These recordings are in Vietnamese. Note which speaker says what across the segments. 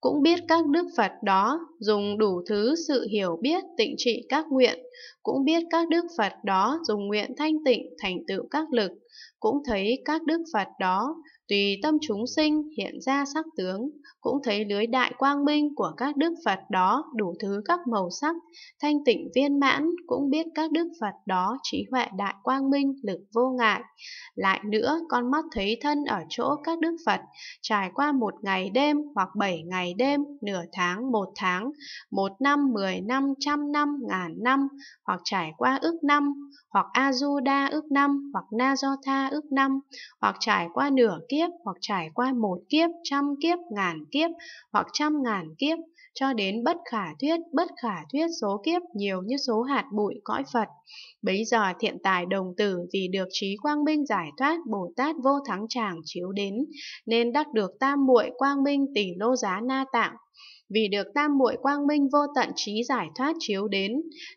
Speaker 1: cũng biết các đức Phật đó dùng đủ thứ sự hiểu biết tịnh trị các nguyện, cũng biết các đức Phật đó dùng nguyện thanh tịnh thành tựu các lực, cũng thấy các đức Phật đó, tùy tâm chúng sinh hiện ra sắc tướng, cũng thấy lưới đại quang minh của các đức Phật đó đủ thứ các màu sắc, thanh tịnh viên mãn, cũng biết các đức Phật đó trí huệ đại quang minh lực vô ngại. Lại nữa, con mắt thấy thân ở chỗ các đức Phật, trải qua một ngày đêm hoặc bảy ngày đêm, nửa tháng, một tháng, một năm, mười năm, trăm năm, ngàn năm, hoặc trải qua ước năm, hoặc A-du-đa ước năm, hoặc Na-do tha ức năm, hoặc trải qua nửa kiếp, hoặc trải qua một kiếp, trăm kiếp, ngàn kiếp, hoặc trăm ngàn kiếp, cho đến bất khả thuyết, bất khả thuyết số kiếp nhiều như số hạt bụi cõi Phật. Bấy giờ thiện tài đồng tử vì được trí quang minh giải thoát Bồ Tát vô thắng tràng chiếu đến, nên đắc được tam muội quang minh tỷ lô giá na tạng. Vì được tam muội quang minh vô tận trí giải thoát chiếu đến,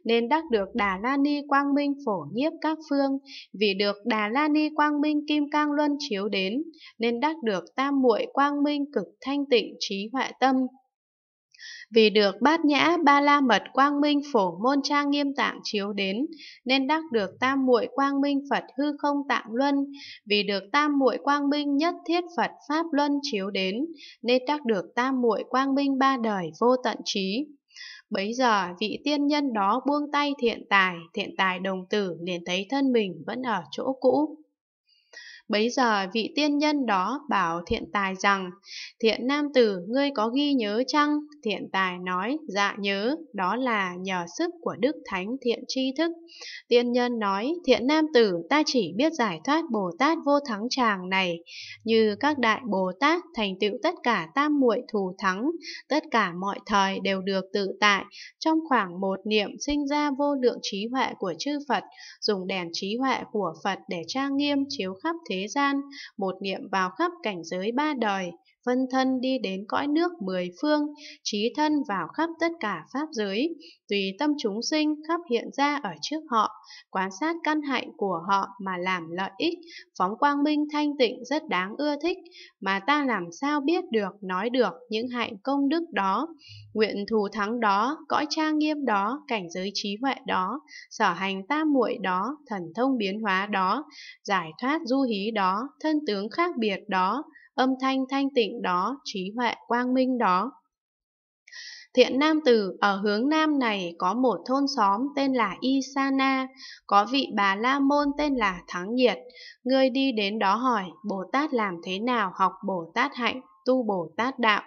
Speaker 1: nên đắc được Đà La Ni quang minh phổ nhiếp các phương. Vì được Đà La Ni quang minh kim cang luân chiếu đến, nên đắc được tam muội quang minh cực thanh tịnh trí huệ tâm vì được bát nhã ba la mật quang minh phổ môn trang nghiêm tạng chiếu đến nên đắc được tam muội quang minh phật hư không tạng luân vì được tam muội quang minh nhất thiết phật pháp luân chiếu đến nên đắc được tam muội quang minh ba đời vô tận trí Bấy giờ vị tiên nhân đó buông tay thiện tài, thiện tài đồng tử liền thấy thân mình vẫn ở chỗ cũ. Bấy giờ vị tiên nhân đó bảo thiện tài rằng, thiện nam tử ngươi có ghi nhớ chăng? Thiện tài nói, dạ nhớ, đó là nhờ sức của Đức Thánh thiện tri thức. Tiên nhân nói, thiện nam tử ta chỉ biết giải thoát Bồ Tát vô thắng tràng này, như các đại Bồ Tát thành tựu tất cả tam muội thù thắng, tất cả mọi thời đều được tự tại, trong khoảng một niệm sinh ra vô lượng trí huệ của chư Phật, dùng đèn trí huệ của Phật để trang nghiêm chiếu khắp thế gian, một niệm vào khắp cảnh giới ba đời, phân thân đi đến cõi nước mười phương, trí thân vào khắp tất cả pháp giới, tùy tâm chúng sinh khắp hiện ra ở trước họ, quan sát căn hạnh của họ mà làm lợi ích, phóng quang minh thanh tịnh rất đáng ưa thích, mà ta làm sao biết được, nói được những hạnh công đức đó, nguyện thù thắng đó, cõi trang nghiêm đó, cảnh giới trí huệ đó, sở hành tam muội đó, thần thông biến hóa đó, giải thoát du hí đó, thân tướng khác biệt đó, âm thanh thanh tịnh đó, trí huệ quang minh đó. Thiện Nam Tử ở hướng Nam này có một thôn xóm tên là Isana, có vị bà La Môn tên là Thắng Nhiệt. người đi đến đó hỏi Bồ Tát làm thế nào học Bồ Tát hạnh, tu Bồ Tát đạo.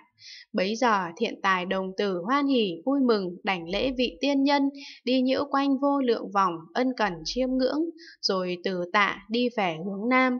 Speaker 1: Bấy giờ thiện tài đồng tử hoan hỉ vui mừng đảnh lễ vị tiên nhân, đi nhiễu quanh vô lượng vòng ân cần chiêm ngưỡng, rồi từ tạ đi về hướng Nam.